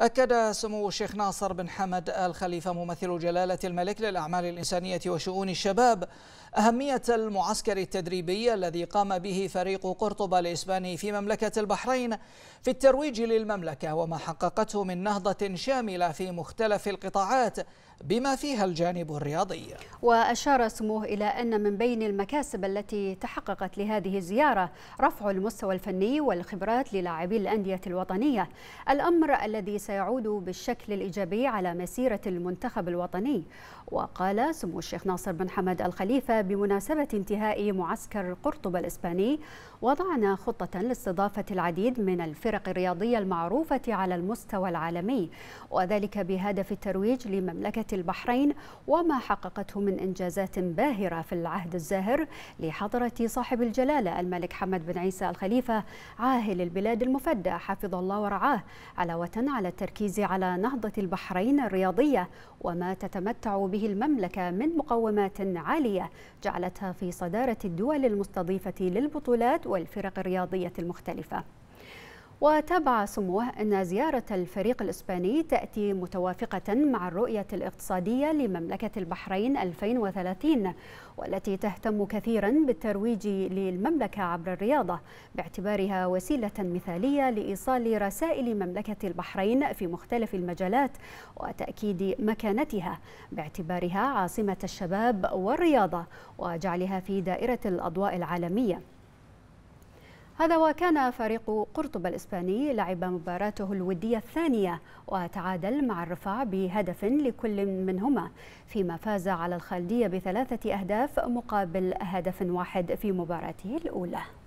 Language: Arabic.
أكد سمو الشيخ ناصر بن حمد الخليفة ممثل جلالة الملك للأعمال الإنسانية وشؤون الشباب أهمية المعسكر التدريبي الذي قام به فريق قرطبة الإسباني في مملكة البحرين في الترويج للمملكة وما حققته من نهضة شاملة في مختلف القطاعات بما فيها الجانب الرياضي وأشار سموه إلى أن من بين المكاسب التي تحققت لهذه الزيارة رفع المستوى الفني والخبرات للاعبي الأندية الوطنية الأمر الذي سيعود بالشكل الإيجابي على مسيرة المنتخب الوطني وقال سمو الشيخ ناصر بن حمد الخليفة بمناسبة انتهاء معسكر قرطبة الإسباني وضعنا خطة لاستضافة العديد من الفرق الرياضية المعروفة على المستوى العالمي وذلك بهدف الترويج لمملكة البحرين وما حققته من إنجازات باهرة في العهد الزاهر لحضرة صاحب الجلالة الملك حمد بن عيسى الخليفة عاهل البلاد المفدى حفظ الله ورعاه علاوة على التركيز على نهضة البحرين الرياضية وما تتمتع به المملكة من مقومات عالية جعلتها في صدارة الدول المستضيفة للبطولات والفرق الرياضية المختلفة وتابع سموه أن زيارة الفريق الإسباني تأتي متوافقة مع الرؤية الاقتصادية لمملكة البحرين 2030 والتي تهتم كثيرا بالترويج للمملكة عبر الرياضة باعتبارها وسيلة مثالية لإيصال رسائل مملكة البحرين في مختلف المجالات وتأكيد مكانتها باعتبارها عاصمة الشباب والرياضة وجعلها في دائرة الأضواء العالمية هذا وكان فريق قرطبة الإسباني لعب مباراته الودية الثانية وتعادل مع الرفاع بهدف لكل منهما فيما فاز على الخالدية بثلاثة أهداف مقابل هدف واحد في مباراته الأولى